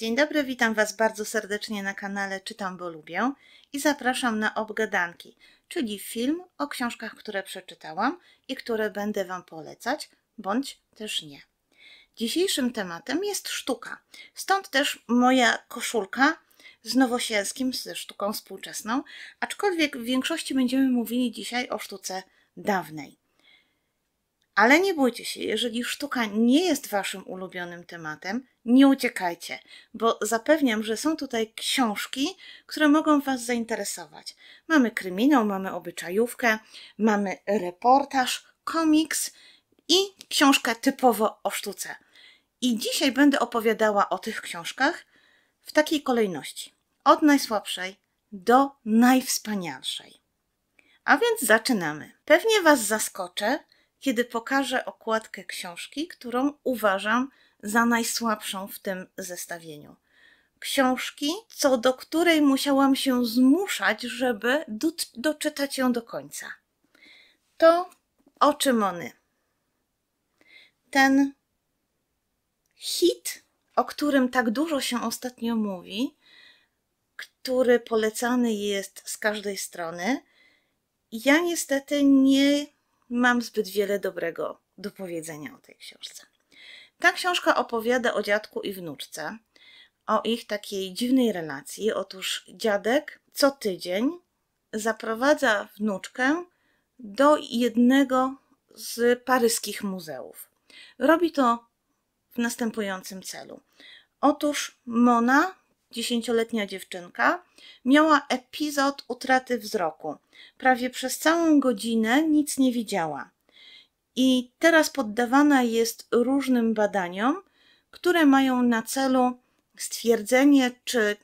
Dzień dobry, witam Was bardzo serdecznie na kanale Czytam, bo lubię i zapraszam na Obgadanki, czyli film o książkach, które przeczytałam i które będę Wam polecać, bądź też nie. Dzisiejszym tematem jest sztuka, stąd też moja koszulka z Nowosielskim, ze sztuką współczesną, aczkolwiek w większości będziemy mówili dzisiaj o sztuce dawnej. Ale nie bójcie się, jeżeli sztuka nie jest Waszym ulubionym tematem, nie uciekajcie, bo zapewniam, że są tutaj książki, które mogą Was zainteresować. Mamy kryminał, mamy obyczajówkę, mamy reportaż, komiks i książkę typowo o sztuce. I dzisiaj będę opowiadała o tych książkach w takiej kolejności: od najsłabszej do najwspanialszej. A więc zaczynamy. Pewnie Was zaskoczę, kiedy pokażę okładkę książki, którą uważam za najsłabszą w tym zestawieniu. Książki, co do której musiałam się zmuszać, żeby doczytać ją do końca. To Oczy Mony. Ten hit, o którym tak dużo się ostatnio mówi, który polecany jest z każdej strony, ja niestety nie mam zbyt wiele dobrego do powiedzenia o tej książce. Ta książka opowiada o dziadku i wnuczce, o ich takiej dziwnej relacji. Otóż dziadek co tydzień zaprowadza wnuczkę do jednego z paryskich muzeów. Robi to w następującym celu. Otóż Mona, dziesięcioletnia dziewczynka, miała epizod utraty wzroku. Prawie przez całą godzinę nic nie widziała i teraz poddawana jest różnym badaniom, które mają na celu stwierdzenie, czy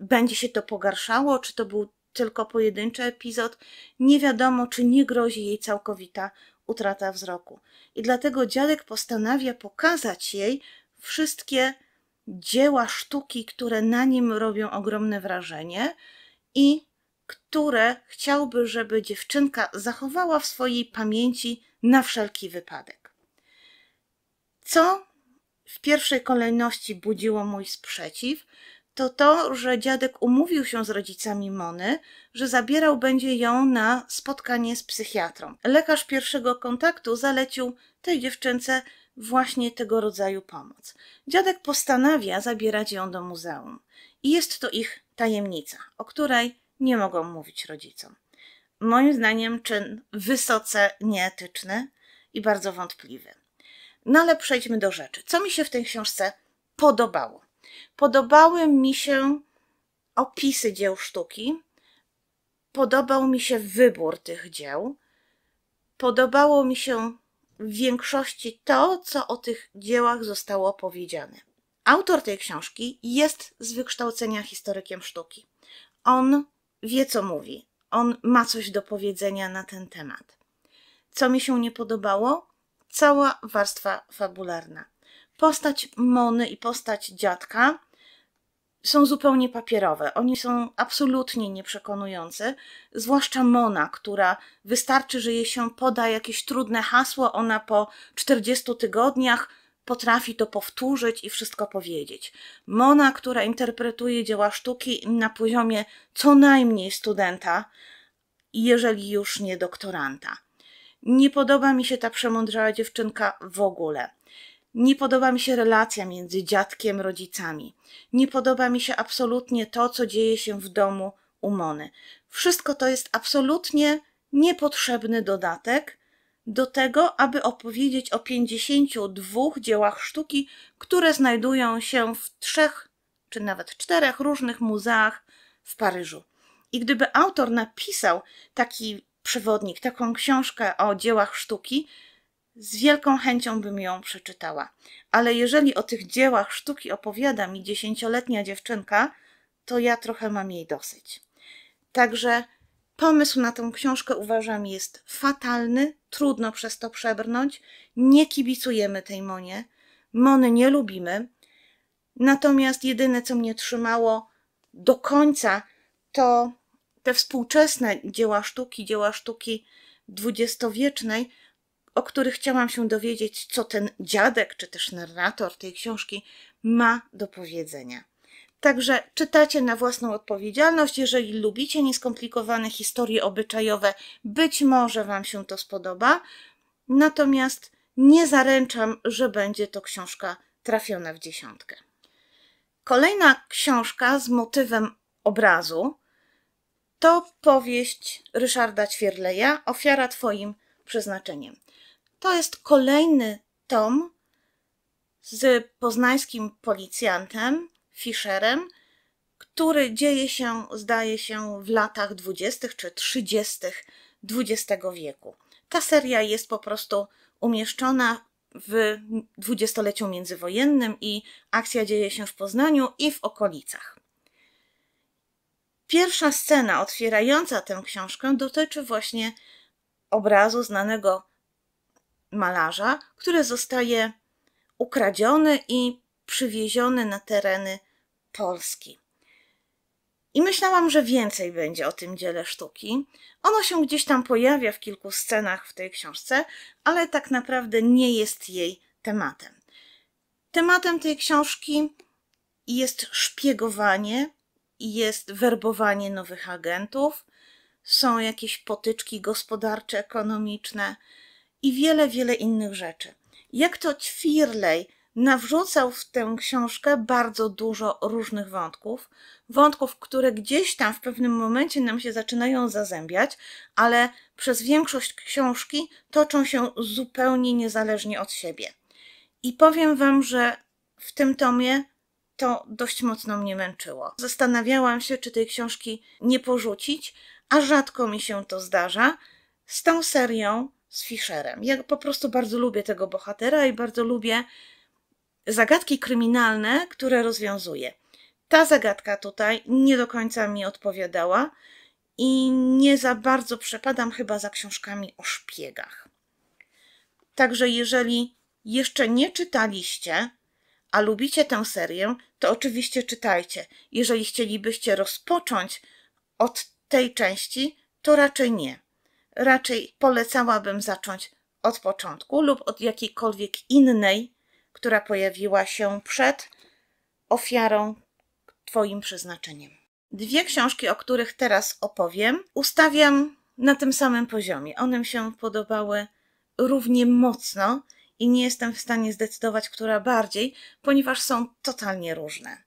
będzie się to pogarszało, czy to był tylko pojedynczy epizod. Nie wiadomo, czy nie grozi jej całkowita utrata wzroku. I dlatego dziadek postanawia pokazać jej wszystkie dzieła sztuki, które na nim robią ogromne wrażenie i które chciałby, żeby dziewczynka zachowała w swojej pamięci na wszelki wypadek. Co w pierwszej kolejności budziło mój sprzeciw, to to, że dziadek umówił się z rodzicami Mony, że zabierał będzie ją na spotkanie z psychiatrą. Lekarz pierwszego kontaktu zalecił tej dziewczynce właśnie tego rodzaju pomoc. Dziadek postanawia zabierać ją do muzeum. I jest to ich tajemnica, o której nie mogą mówić rodzicom moim zdaniem czyn wysoce nieetyczny i bardzo wątpliwy. No ale przejdźmy do rzeczy. Co mi się w tej książce podobało? Podobały mi się opisy dzieł sztuki, podobał mi się wybór tych dzieł, podobało mi się w większości to, co o tych dziełach zostało powiedziane. Autor tej książki jest z wykształcenia historykiem sztuki. On wie, co mówi on ma coś do powiedzenia na ten temat. Co mi się nie podobało? Cała warstwa fabularna. Postać Mony i postać dziadka są zupełnie papierowe. Oni są absolutnie nieprzekonujące, zwłaszcza Mona, która wystarczy, że jej się poda jakieś trudne hasło, ona po 40 tygodniach potrafi to powtórzyć i wszystko powiedzieć. Mona, która interpretuje dzieła sztuki na poziomie co najmniej studenta, jeżeli już nie doktoranta. Nie podoba mi się ta przemądrzała dziewczynka w ogóle. Nie podoba mi się relacja między dziadkiem rodzicami. Nie podoba mi się absolutnie to, co dzieje się w domu u Mony. Wszystko to jest absolutnie niepotrzebny dodatek, do tego, aby opowiedzieć o 52 dziełach sztuki, które znajdują się w trzech czy nawet czterech różnych muzeach w Paryżu. I gdyby autor napisał taki przewodnik, taką książkę o dziełach sztuki, z wielką chęcią bym ją przeczytała. Ale jeżeli o tych dziełach sztuki opowiada mi dziesięcioletnia dziewczynka, to ja trochę mam jej dosyć. Także Pomysł na tę książkę uważam jest fatalny, trudno przez to przebrnąć. Nie kibicujemy tej Monie, Mony nie lubimy. Natomiast jedyne, co mnie trzymało do końca, to te współczesne dzieła sztuki, dzieła sztuki dwudziestowiecznej, o których chciałam się dowiedzieć, co ten dziadek, czy też narrator tej książki ma do powiedzenia. Także czytacie na własną odpowiedzialność. Jeżeli lubicie nieskomplikowane historie obyczajowe, być może Wam się to spodoba. Natomiast nie zaręczam, że będzie to książka trafiona w dziesiątkę. Kolejna książka z motywem obrazu to powieść Ryszarda Ćwierleja Ofiara Twoim przeznaczeniem. To jest kolejny tom z poznańskim policjantem, Fischerem, który dzieje się, zdaje się, w latach 20. czy 30. XX wieku. Ta seria jest po prostu umieszczona w dwudziestoleciu międzywojennym i akcja dzieje się w Poznaniu i w okolicach. Pierwsza scena otwierająca tę książkę dotyczy właśnie obrazu znanego malarza, który zostaje ukradziony i przywieziony na tereny Polski. I myślałam, że więcej będzie o tym dziele sztuki. Ono się gdzieś tam pojawia w kilku scenach w tej książce, ale tak naprawdę nie jest jej tematem. Tematem tej książki jest szpiegowanie, jest werbowanie nowych agentów, są jakieś potyczki gospodarcze, ekonomiczne i wiele, wiele innych rzeczy. Jak to Twirley nawrzucał w tę książkę bardzo dużo różnych wątków. Wątków, które gdzieś tam w pewnym momencie nam się zaczynają zazębiać, ale przez większość książki toczą się zupełnie niezależnie od siebie. I powiem Wam, że w tym tomie to dość mocno mnie męczyło. Zastanawiałam się, czy tej książki nie porzucić, a rzadko mi się to zdarza. Z tą serią, z Fisherem. Ja po prostu bardzo lubię tego bohatera i bardzo lubię zagadki kryminalne, które rozwiązuje. Ta zagadka tutaj nie do końca mi odpowiadała i nie za bardzo przepadam chyba za książkami o szpiegach. Także jeżeli jeszcze nie czytaliście, a lubicie tę serię, to oczywiście czytajcie. Jeżeli chcielibyście rozpocząć od tej części, to raczej nie. Raczej polecałabym zacząć od początku lub od jakiejkolwiek innej która pojawiła się przed ofiarą Twoim przeznaczeniem. Dwie książki, o których teraz opowiem, ustawiam na tym samym poziomie. One mi się podobały równie mocno i nie jestem w stanie zdecydować, która bardziej, ponieważ są totalnie różne.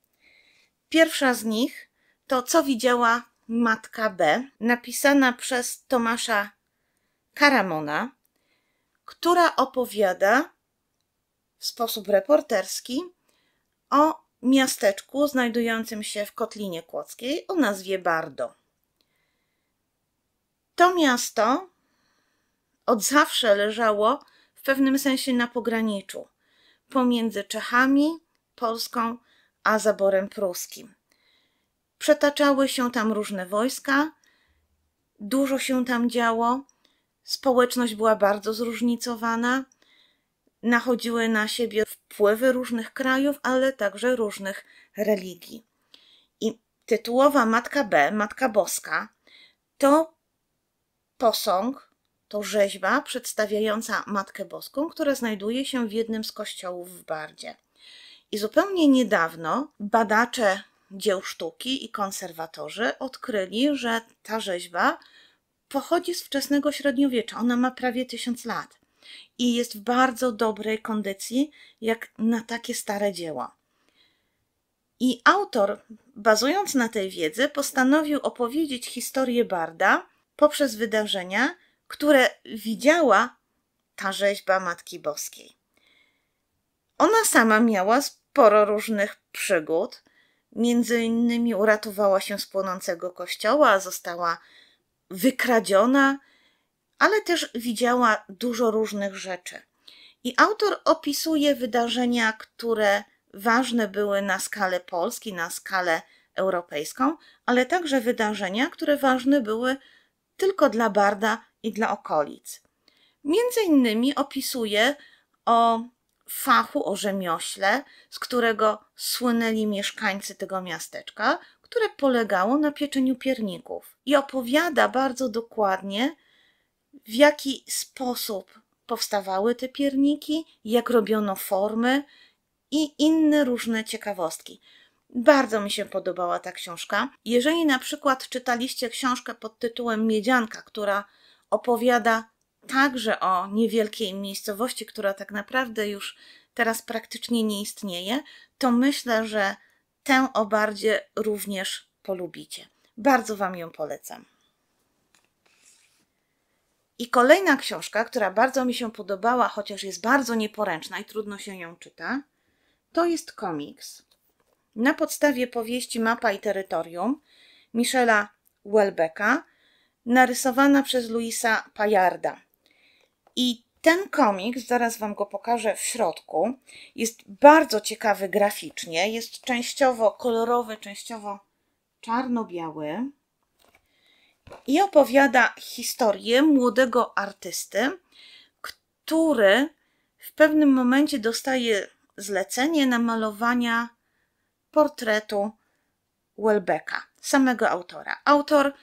Pierwsza z nich to Co widziała Matka B, napisana przez Tomasza Karamona, która opowiada w sposób reporterski o miasteczku znajdującym się w Kotlinie Kłodzkiej o nazwie Bardo. To miasto od zawsze leżało w pewnym sensie na pograniczu pomiędzy Czechami, Polską a zaborem pruskim. Przetaczały się tam różne wojska, dużo się tam działo, społeczność była bardzo zróżnicowana nachodziły na siebie wpływy różnych krajów, ale także różnych religii. I tytułowa Matka B, Matka Boska, to posąg, to rzeźba przedstawiająca Matkę Boską, która znajduje się w jednym z kościołów w Bardzie. I zupełnie niedawno badacze dzieł sztuki i konserwatorzy odkryli, że ta rzeźba pochodzi z wczesnego średniowiecza. Ona ma prawie tysiąc lat i jest w bardzo dobrej kondycji, jak na takie stare dzieła. I autor, bazując na tej wiedzy, postanowił opowiedzieć historię Barda poprzez wydarzenia, które widziała ta rzeźba Matki Boskiej. Ona sama miała sporo różnych przygód. Między innymi uratowała się z płonącego kościoła, została wykradziona ale też widziała dużo różnych rzeczy. I autor opisuje wydarzenia, które ważne były na skalę Polski, na skalę europejską, ale także wydarzenia, które ważne były tylko dla Barda i dla okolic. Między innymi opisuje o fachu, o rzemiośle, z którego słynęli mieszkańcy tego miasteczka, które polegało na pieczeniu pierników. I opowiada bardzo dokładnie, w jaki sposób powstawały te pierniki, jak robiono formy i inne różne ciekawostki. Bardzo mi się podobała ta książka. Jeżeli na przykład czytaliście książkę pod tytułem Miedzianka, która opowiada także o niewielkiej miejscowości, która tak naprawdę już teraz praktycznie nie istnieje, to myślę, że tę o bardzie również polubicie. Bardzo Wam ją polecam. I kolejna książka, która bardzo mi się podobała, chociaż jest bardzo nieporęczna i trudno się ją czyta, to jest komiks. Na podstawie powieści Mapa i Terytorium Michela Welbecka, narysowana przez Luisa Pajarda. I ten komiks, zaraz Wam go pokażę w środku, jest bardzo ciekawy graficznie. Jest częściowo kolorowy, częściowo czarno-biały i opowiada historię młodego artysty, który w pewnym momencie dostaje zlecenie namalowania portretu Welbecka, samego autora. Autor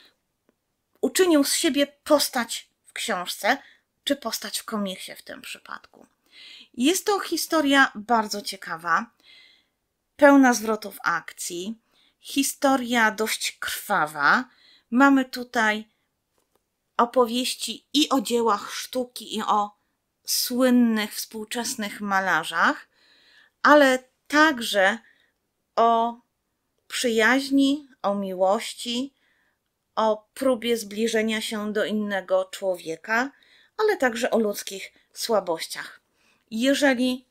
uczynił z siebie postać w książce, czy postać w komiksie w tym przypadku. Jest to historia bardzo ciekawa, pełna zwrotów akcji, historia dość krwawa, Mamy tutaj opowieści i o dziełach sztuki, i o słynnych współczesnych malarzach, ale także o przyjaźni, o miłości, o próbie zbliżenia się do innego człowieka, ale także o ludzkich słabościach. Jeżeli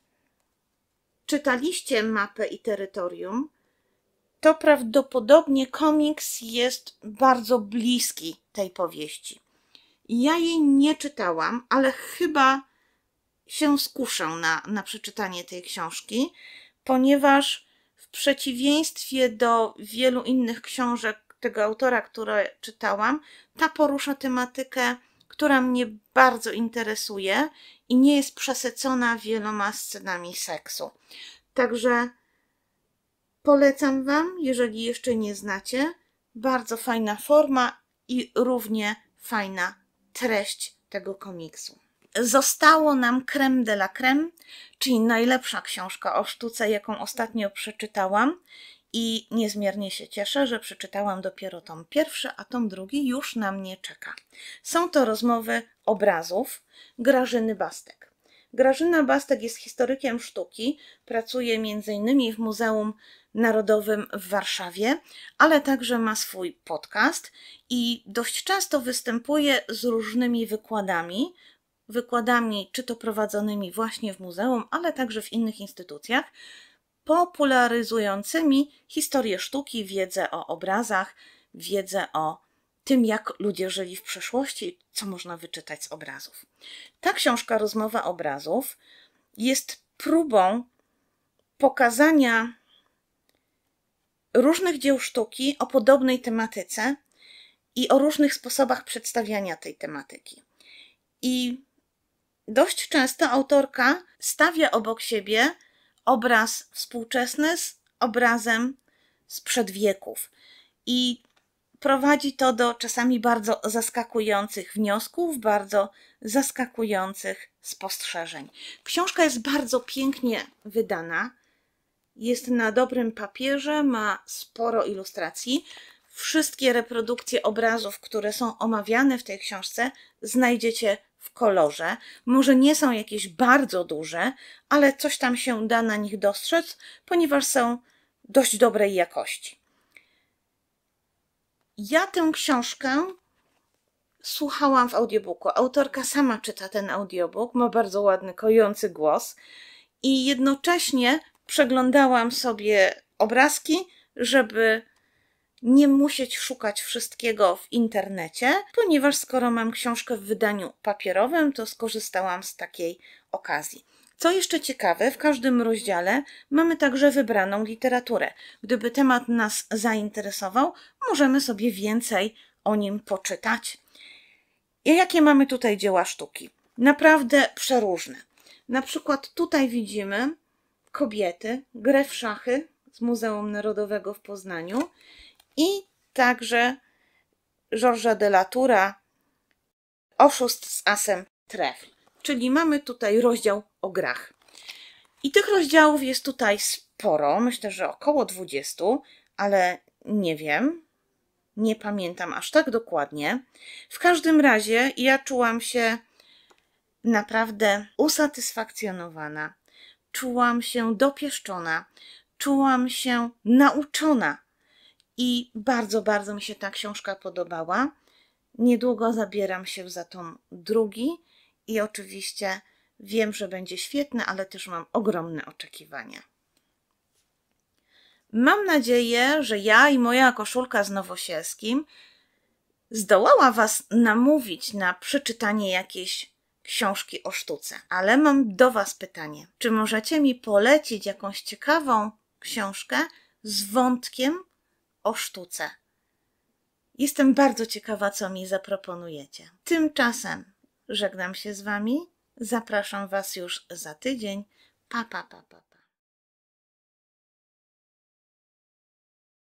czytaliście mapę i terytorium, to prawdopodobnie komiks jest bardzo bliski tej powieści. Ja jej nie czytałam, ale chyba się skuszę na, na przeczytanie tej książki, ponieważ w przeciwieństwie do wielu innych książek tego autora, które czytałam, ta porusza tematykę, która mnie bardzo interesuje i nie jest przesycona wieloma scenami seksu. Także Polecam Wam, jeżeli jeszcze nie znacie. Bardzo fajna forma i równie fajna treść tego komiksu. Zostało nam Creme de la Creme, czyli najlepsza książka o sztuce, jaką ostatnio przeczytałam. I niezmiernie się cieszę, że przeczytałam dopiero tom pierwszy, a tom drugi już na mnie czeka. Są to rozmowy obrazów Grażyny Bastek. Grażyna Bastek jest historykiem sztuki, pracuje m.in. w Muzeum Narodowym w Warszawie, ale także ma swój podcast i dość często występuje z różnymi wykładami, wykładami czy to prowadzonymi właśnie w muzeum, ale także w innych instytucjach, popularyzującymi historię sztuki, wiedzę o obrazach, wiedzę o tym, jak ludzie żyli w przeszłości, co można wyczytać z obrazów. Ta książka Rozmowa obrazów jest próbą pokazania różnych dzieł sztuki o podobnej tematyce i o różnych sposobach przedstawiania tej tematyki. I dość często autorka stawia obok siebie obraz współczesny z obrazem sprzed wieków. I prowadzi to do czasami bardzo zaskakujących wniosków, bardzo zaskakujących spostrzeżeń. Książka jest bardzo pięknie wydana, jest na dobrym papierze, ma sporo ilustracji. Wszystkie reprodukcje obrazów, które są omawiane w tej książce, znajdziecie w kolorze. Może nie są jakieś bardzo duże, ale coś tam się da na nich dostrzec, ponieważ są dość dobrej jakości. Ja tę książkę słuchałam w audiobooku. Autorka sama czyta ten audiobook, ma bardzo ładny, kojący głos i jednocześnie przeglądałam sobie obrazki, żeby nie musieć szukać wszystkiego w internecie, ponieważ skoro mam książkę w wydaniu papierowym, to skorzystałam z takiej okazji. Co jeszcze ciekawe, w każdym rozdziale mamy także wybraną literaturę. Gdyby temat nas zainteresował, możemy sobie więcej o nim poczytać. I jakie mamy tutaj dzieła sztuki? Naprawdę przeróżne. Na przykład tutaj widzimy kobiety, grę w szachy z Muzeum Narodowego w Poznaniu i także Georges de Latura, oszust z asem trefl. Czyli mamy tutaj rozdział o grach. I tych rozdziałów jest tutaj sporo, myślę, że około 20, ale nie wiem, nie pamiętam aż tak dokładnie. W każdym razie ja czułam się naprawdę usatysfakcjonowana, czułam się dopieszczona, czułam się nauczona i bardzo, bardzo mi się ta książka podobała. Niedługo zabieram się za tom drugi i oczywiście wiem, że będzie świetny, ale też mam ogromne oczekiwania. Mam nadzieję, że ja i moja koszulka z Nowosielskim zdołała Was namówić na przeczytanie jakiejś książki o sztuce, ale mam do Was pytanie. Czy możecie mi polecić jakąś ciekawą książkę z wątkiem o sztuce? Jestem bardzo ciekawa, co mi zaproponujecie. Tymczasem żegnam się z Wami. Zapraszam Was już za tydzień. Pa, pa, pa, pa.